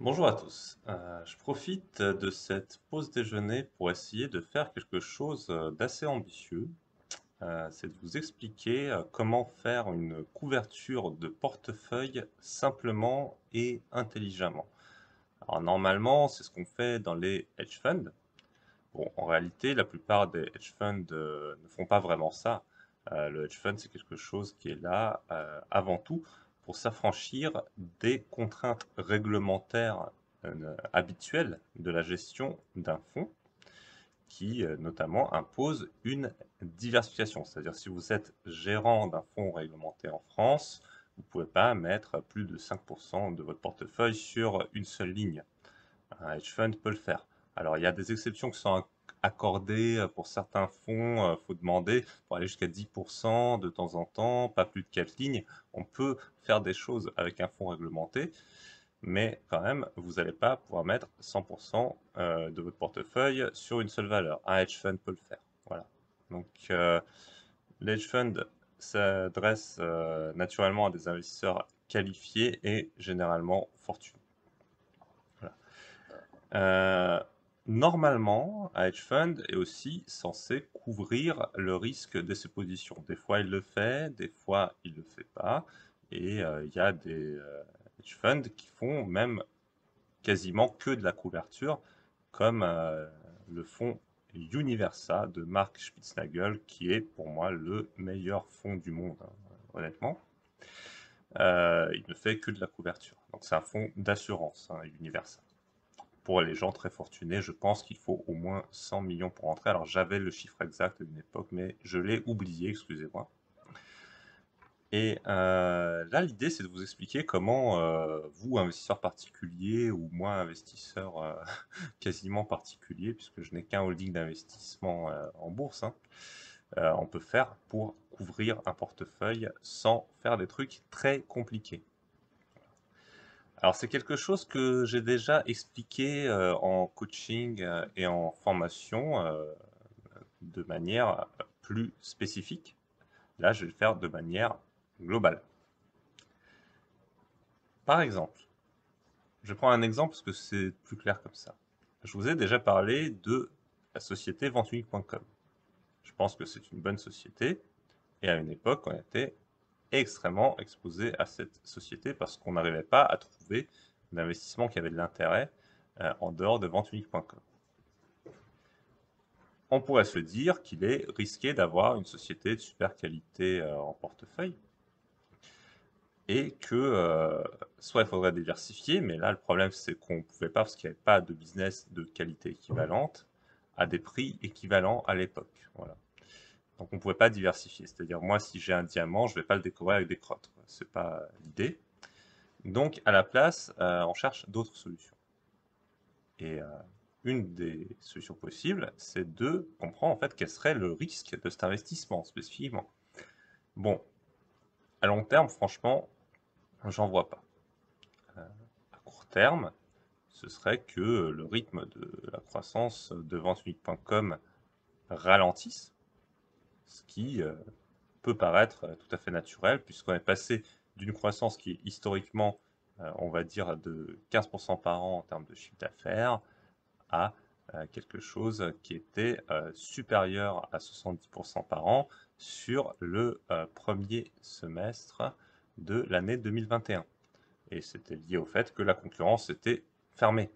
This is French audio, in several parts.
Bonjour à tous. Euh, je profite de cette pause déjeuner pour essayer de faire quelque chose euh, d'assez ambitieux. Euh, c'est de vous expliquer comment faire une couverture de portefeuille simplement et intelligemment. Alors normalement, c'est ce qu'on fait dans les hedge funds. Bon, en réalité, la plupart des hedge funds ne font pas vraiment ça. le hedge fund, c'est quelque chose qui est là avant tout s'affranchir des contraintes réglementaires euh, habituelles de la gestion d'un fonds qui euh, notamment impose une diversification. C'est-à-dire si vous êtes gérant d'un fonds réglementé en France, vous ne pouvez pas mettre plus de 5% de votre portefeuille sur une seule ligne. Un hedge fund peut le faire. Alors il y a des exceptions qui sont accordé euh, pour certains fonds, il euh, faut demander pour aller jusqu'à 10% de temps en temps, pas plus de 4 lignes. On peut faire des choses avec un fonds réglementé, mais quand même, vous n'allez pas pouvoir mettre 100% euh, de votre portefeuille sur une seule valeur. Un hedge fund peut le faire. Voilà. Donc, l'hedge fund s'adresse naturellement à des investisseurs qualifiés et généralement fortunés. Voilà. Normalement, un hedge fund est aussi censé couvrir le risque de ses positions. Des fois, il le fait, des fois, il ne le fait pas. Et euh, il y a des euh, hedge funds qui font même quasiment que de la couverture, comme euh, le fonds Universa de Mark Spitznagel, qui est pour moi le meilleur fonds du monde, hein, honnêtement. il ne fait que de la couverture. Donc c'est un fonds d'assurance, hein, Universa pour les gens très fortunés, je pense qu'il faut au moins 100 millions pour entrer. Alors j'avais le chiffre exact d'une époque, mais je l'ai oublié, excusez-moi. Et euh, là, l'idée, c'est de vous expliquer comment euh, vous, investisseur particulier, ou moi, investisseur euh, quasiment particulier, puisque je n'ai qu'un holding d'investissement en bourse, hein, on peut faire pour couvrir un portefeuille sans faire des trucs très compliqués. Alors c'est quelque chose que j'ai déjà expliqué euh, en coaching euh, et en formation euh, de manière plus spécifique. Là, je vais le faire de manière globale. Par exemple, je prends un exemple parce que c'est plus clair comme ça. Je vous ai déjà parlé de la société ventunique.com. Je pense que c'est une bonne société et à une époque, on était extrêmement exposé à cette société parce qu'on n'arrivait pas à trouver investissement qui avait de l'intérêt euh, en dehors de venteunique.com. On pourrait se dire qu'il est risqué d'avoir une société de super qualité euh, en portefeuille et que euh, soit il faudrait diversifier, mais là le problème c'est qu'on ne pouvait pas parce qu'il n'y avait pas de business de qualité équivalente à des prix équivalents à l'époque. Voilà. Donc on ne pouvait pas diversifier. C'est-à-dire, moi, si j'ai un diamant, je ne vais pas le décorer avec des crottes. Ce n'est pas l'idée. Donc, à la place, euh, on cherche d'autres solutions. Et euh, une des solutions possibles, c'est de comprendre en fait quel serait le risque de cet investissement spécifiquement. Bon, à long terme, franchement, j'en vois pas. Euh, à court terme, ce serait que le rythme de la croissance de unique.com ralentisse, ce qui euh, peut paraître euh, tout à fait naturel, puisqu'on est passé d'une croissance qui est historiquement, euh, on va dire, de 15% par an en termes de chiffre d'affaires, à quelque chose qui était supérieur à 70% par an sur le premier semestre de l'année 2021. Et c'était lié au fait que la concurrence était fermée.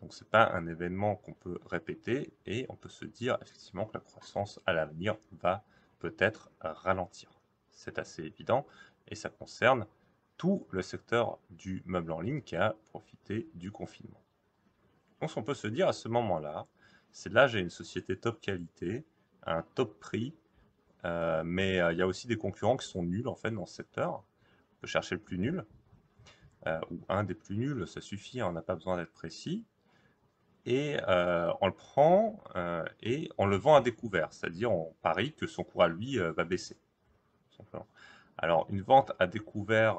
Donc ce n'est pas un événement qu'on peut répéter et on peut se dire effectivement que la croissance à l'avenir va peut-être ralentir. C'est assez évident et ça concerne tout le secteur du meuble en ligne qui a profité du confinement. Donc on peut se dire à ce moment-là, c'est là, j'ai une société top qualité, un top prix, euh, mais euh, il y a aussi des concurrents qui sont nuls en fait dans ce secteur. On peut chercher le plus nul euh, ou un des plus nuls, ça suffit, hein, on n'a pas besoin d'être précis et euh, on le prend euh, et on le vend à découvert, c'est-à-dire on parie que son cours à lui euh, va baisser. Alors une vente à découvert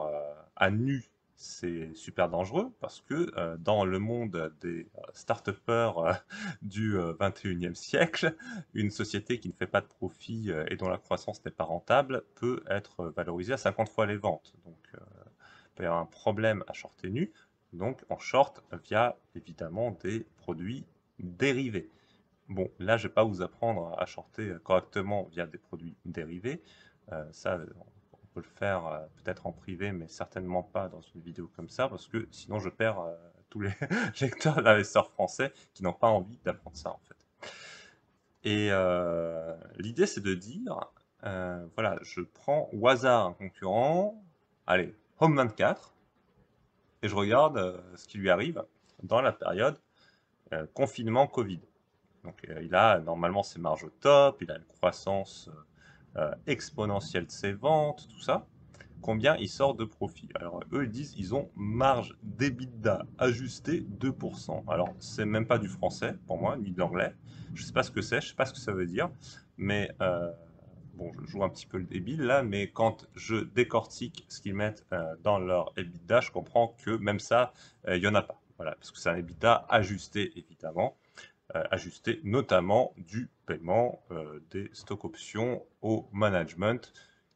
à nu, c'est super dangereux parce que dans le monde des start du 21e siècle, une société qui ne fait pas de profit et dont la croissance n'est pas rentable peut être valorisée à 50 fois les ventes. Donc il peut y avoir un problème à shorter nu donc en short via évidemment des produits dérivés. Bon, là, je ne vais pas vous apprendre à shorter correctement via des produits dérivés. Euh, ça, on peut le faire euh, peut-être en privé, mais certainement pas dans une vidéo comme ça, parce que sinon je perds euh, tous les lecteurs d'investisseurs français qui n'ont pas envie d'apprendre ça, en fait. Et l'idée, c'est de dire, voilà, je prends au hasard un concurrent, allez, Home24, et je regarde euh, ce qui lui arrive dans la période euh, confinement Covid. Donc euh, il a normalement ses marges au top, il a une croissance exponentielle de ses ventes, tout ça. Combien il sort de profit Alors eux ils disent ils ont marge d'EBITDA ajustée 2%. Alors c'est même pas du français pour moi, ni de l'anglais. Je sais pas ce que c'est, je sais pas ce que ça veut dire, mais bon, je joue un petit peu le débile là, mais quand je décortique ce qu'ils mettent euh, dans leur EBITDA, je comprends que même ça, il euh, n'y en a pas. Voilà, parce que c'est un EBITDA ajusté, évidemment, euh, ajusté notamment du paiement des stock options au management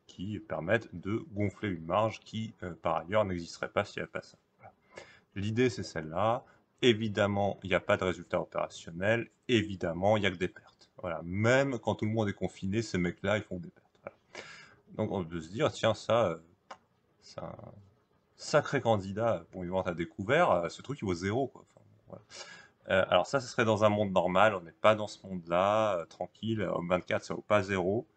qui permettent de gonfler une marge qui, par ailleurs, n'existerait pas s'il n'y avait pas ça. L'idée, c'est celle-là. Évidemment, il n'y a pas de résultat opérationnel. Évidemment, il n'y a que des pertes. Voilà. Même quand tout le monde est confiné, ces mecs-là, ils font des pertes. Donc on peut se dire, tiens, ça, euh, c'est un sacré candidat pour une vente à découvert, euh, ce truc il vaut zéro. Euh, alors ça, ce serait dans un monde normal, on n'est pas dans ce monde-là, tranquille, Homme 24, ça vaut pas zéro.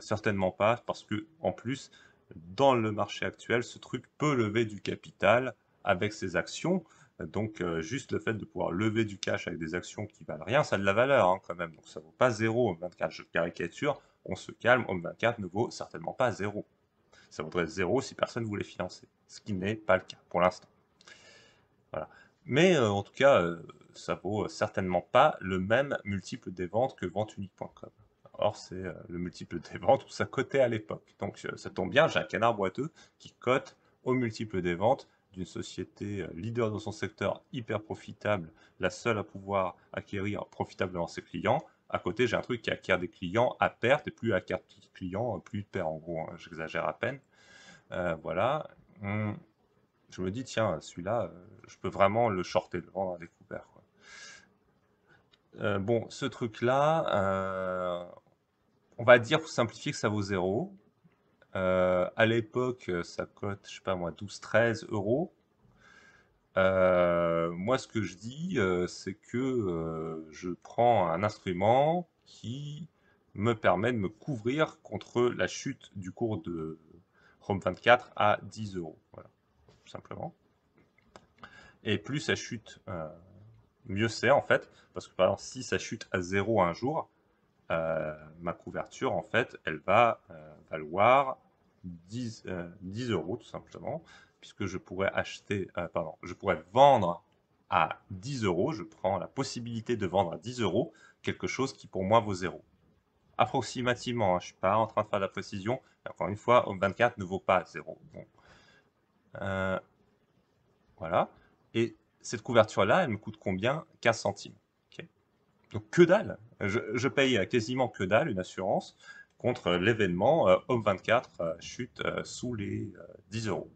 certainement pas, parce que en plus, dans le marché actuel, ce truc peut lever du capital avec ses actions. Donc, euh, juste le fait de pouvoir lever du cash avec des actions qui valent rien, ça a de la valeur hein, quand même. Donc, ça ne vaut pas 0 Homme 24 Je caricature, on se calme, Homme 24 ne vaut certainement pas zéro. Ça vaudrait zéro si personne voulait financer, ce qui n'est pas le cas pour l'instant. Voilà. Mais euh, en tout cas, euh, ça vaut certainement pas le même multiple des ventes que venteunique.com. Or, c'est le multiple des ventes où ça cotait à l'époque. Donc, ça tombe bien, j'ai un canard boiteux qui cote au multiple des ventes société euh, leader dans son secteur, hyper profitable, la seule à pouvoir acquérir profitablement ses clients. À côté, j'ai un truc qui acquiert des clients à perte, et plus acquiert de clients, euh, plus il perd en gros, hein, j'exagère à peine. Euh, voilà. Hum, je me dis, tiens, celui-là, je peux vraiment le shorter, le vendre à découvert. bon, ce truc-là, on va dire, pour simplifier, que ça vaut zéro. Euh, à l'époque, euh, ça cote, je sais pas moi, 12-13 euros. Euh, moi, ce que je dis, c'est que je prends un instrument qui me permet de me couvrir contre la chute du cours de Rome 24 à 10 euros. Voilà, simplement. Et plus ça chute, mieux c'est en fait. Parce que par exemple, si ça chute à 0 un jour, euh, ma couverture, en fait, elle va euh, valoir 10, euh, euros tout simplement, puisque je pourrais acheter, pardon, je pourrais vendre à 10 euros, je prends la possibilité de vendre à 10 euros quelque chose qui pour moi vaut zéro. Approximativement, hein, je ne suis pas en train de faire de la précision, encore une fois, 24 ne vaut pas 0. voilà. Et cette couverture-là, elle me coûte combien 15 centimes. Donc que dalle. Je, paye euh, quasiment que dalle une assurance contre euh, l'événement euh, Home 24 chute sous les 10 euros.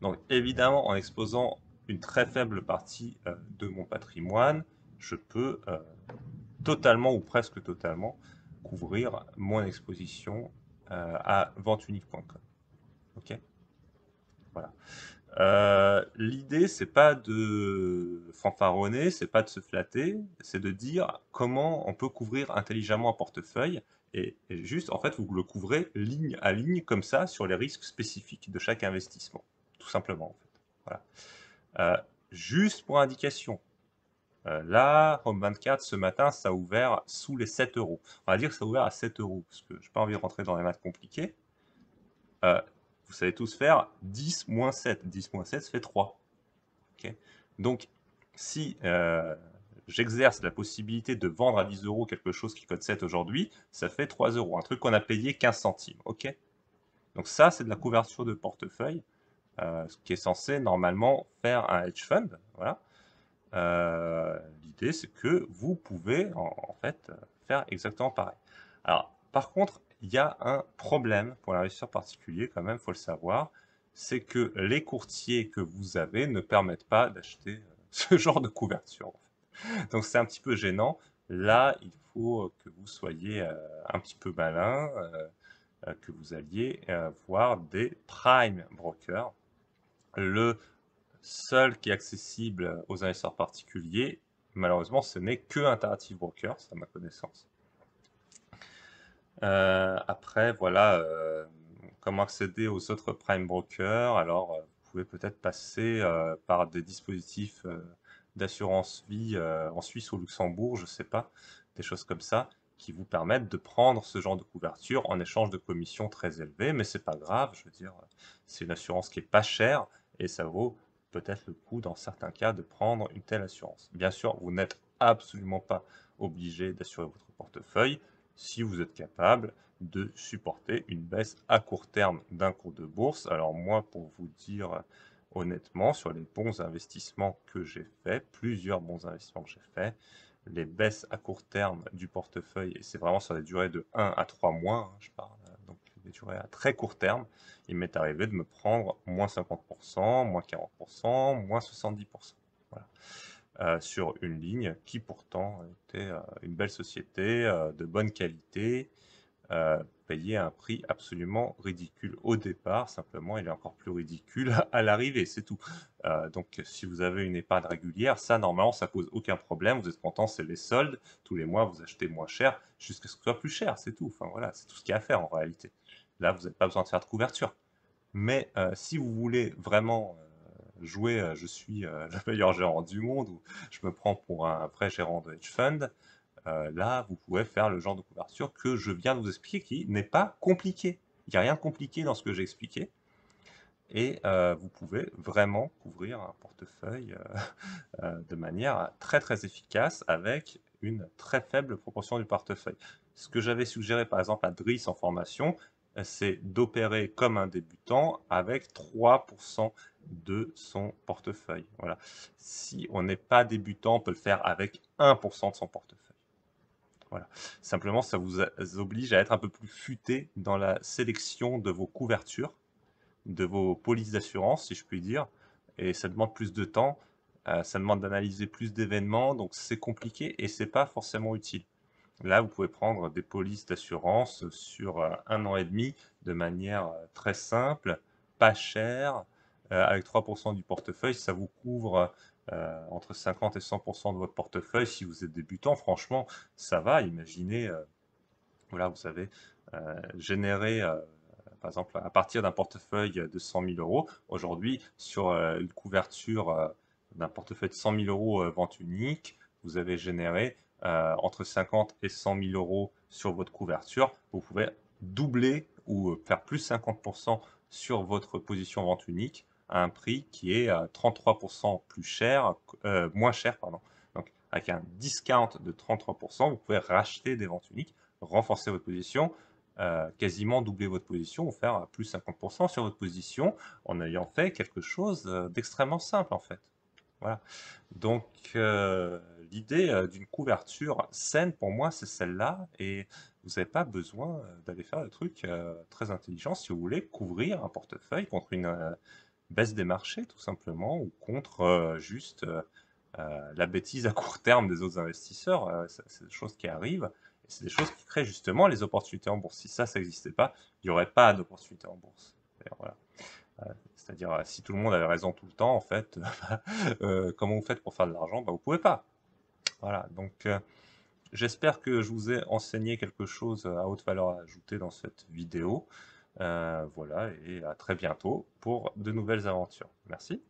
Donc évidemment, en exposant une très faible partie de mon patrimoine, je peux totalement ou presque totalement couvrir mon exposition à venteunique.com. Ok Voilà. Euh, l'idée, c'est pas de fanfaronner, c'est pas de se flatter, c'est de dire comment on peut couvrir intelligemment un portefeuille. Et, juste, en fait, vous le couvrez ligne à ligne, comme ça, sur les risques spécifiques de chaque investissement, tout simplement. En fait. voilà. Euh, juste pour indication, euh, là, Home24, ce matin, ça a ouvert sous les 7 euros. On va dire que ça a ouvert à 7 euros, parce que je n'ai pas envie de rentrer dans les maths compliquées vous savez tous faire 10 moins 7. 10 moins 7, fait 3. Donc, si euh, j'exerce la possibilité de vendre à 10 euros quelque chose qui coûte 7 aujourd'hui, ça fait 3 euros, un truc qu'on a payé 15 centimes. Donc ça, c'est de la couverture de portefeuille, euh, ce qui est censé normalement faire un hedge fund. Voilà. Euh, l'idée, c'est que vous pouvez en, fait faire exactement pareil. Alors, par contre, il y a un problème pour l'investisseur particulier quand même, faut le savoir, c'est que les courtiers que vous avez ne permettent pas d'acheter euh, ce genre de couverture. Donc c'est un petit peu gênant. Là, il faut que vous soyez euh, un petit peu malin, euh, que vous alliez voir des prime brokers. Le seul qui est accessible aux investisseurs particuliers, malheureusement, ce n'est que Interactive Broker, à ma connaissance. Euh, après, voilà, euh, comment accéder aux autres prime brokers? Alors, euh, vous pouvez peut-être passer par des dispositifs d'assurance vie en Suisse ou au Luxembourg, je ne sais pas, des choses comme ça, qui vous permettent de prendre ce genre de couverture en échange de commissions très élevées, mais ce c'est pas grave, je veux dire, c'est une assurance qui n'est pas chère et ça vaut peut-être le coup dans certains cas de prendre une telle assurance. Bien sûr, vous n'êtes absolument pas obligé d'assurer votre portefeuille, si vous êtes capable de supporter une baisse à court terme d'un cours de bourse. Alors moi, pour vous dire honnêtement, sur les bons investissements que j'ai faits, plusieurs bons investissements que j'ai faits, les baisses à court terme du portefeuille, et c'est vraiment sur des durées de 1 à 3 mois, hein, je parle euh, donc des durées à très court terme, il m'est arrivé de me prendre moins 50%, moins 40%, moins 70%. Voilà. Euh, sur une ligne qui pourtant était euh, une belle société euh, de bonne qualité, payée un prix absolument ridicule au départ, simplement il est encore plus ridicule à l'arrivée, c'est tout. donc si vous avez une épargne régulière, ça normalement ça pose aucun problème, vous êtes content, c'est les soldes, tous les mois vous achetez moins cher jusqu'à ce que ce soit plus cher, c'est tout. Enfin voilà, c'est tout ce qu'il y a à faire en réalité. Là vous n'avez pas besoin de faire de couverture. Mais si vous voulez vraiment jouer euh, je suis euh, le meilleur gérant du monde ou je me prends pour un vrai gérant de hedge fund, euh, là, vous pouvez faire le genre de couverture que je viens de vous expliquer qui n'est pas compliqué. Il n'y a rien de compliqué dans ce que j'ai expliqué. Et vous pouvez vraiment couvrir un portefeuille de manière très très efficace avec une très faible proportion du portefeuille. Ce que j'avais suggéré par exemple à Driss en formation, c'est d'opérer comme un débutant avec 3% de son portefeuille. Voilà. Si on n'est pas débutant, on peut le faire avec 1% de son portefeuille. Voilà. Simplement, ça vous oblige à être un peu plus futé dans la sélection de vos couvertures, de vos polices d'assurance, si je puis dire. Et ça demande plus de temps, euh, ça demande d'analyser plus d'événements, donc c'est compliqué et c'est pas forcément utile. Là, vous pouvez prendre des polices d'assurance sur euh, un an et demi de manière euh, très simple, pas chère, euh, avec 3% du portefeuille, ça vous couvre euh, entre 50 et 100% de votre portefeuille. Si vous êtes débutant, franchement, ça va. Imaginez, euh, voilà, vous savez, euh, générer, par exemple, à partir d'un portefeuille de 100 000 euros, aujourd'hui, sur une couverture d'un portefeuille de 100 000 euros vente unique, vous avez généré entre 50 et 100 000 euros sur votre couverture. Vous pouvez doubler ou faire plus 50% sur votre position vente unique un prix qui est 33% euh, plus cher, euh, moins cher, pardon. Donc, avec un discount de 33%, vous pouvez racheter des ventes uniques, renforcer votre position, euh, quasiment doubler votre position ou faire plus 50% sur votre position en ayant fait quelque chose d'extrêmement simple, en fait. Voilà. Donc, l'idée d'une couverture saine, pour moi, c'est celle-là. Et vous n'avez pas besoin d'aller faire des trucs très intelligents si vous voulez couvrir un portefeuille contre une, baisse des marchés tout simplement ou contre euh, juste euh, euh, la bêtise à court terme des autres investisseurs. c'est des choses qui arrivent et c'est des choses qui créent justement les opportunités en bourse. Si ça, ça n'existait pas, il n'y aurait pas d'opportunités en bourse. C'est-à-dire, si tout le monde avait raison tout le temps, en fait, comment vous faites pour faire de l'argent ben, Vous ne pouvez pas. Voilà, donc j'espère que je vous ai enseigné quelque chose à haute valeur ajoutée dans cette vidéo. Euh, voilà, et à très bientôt pour de nouvelles aventures. Merci.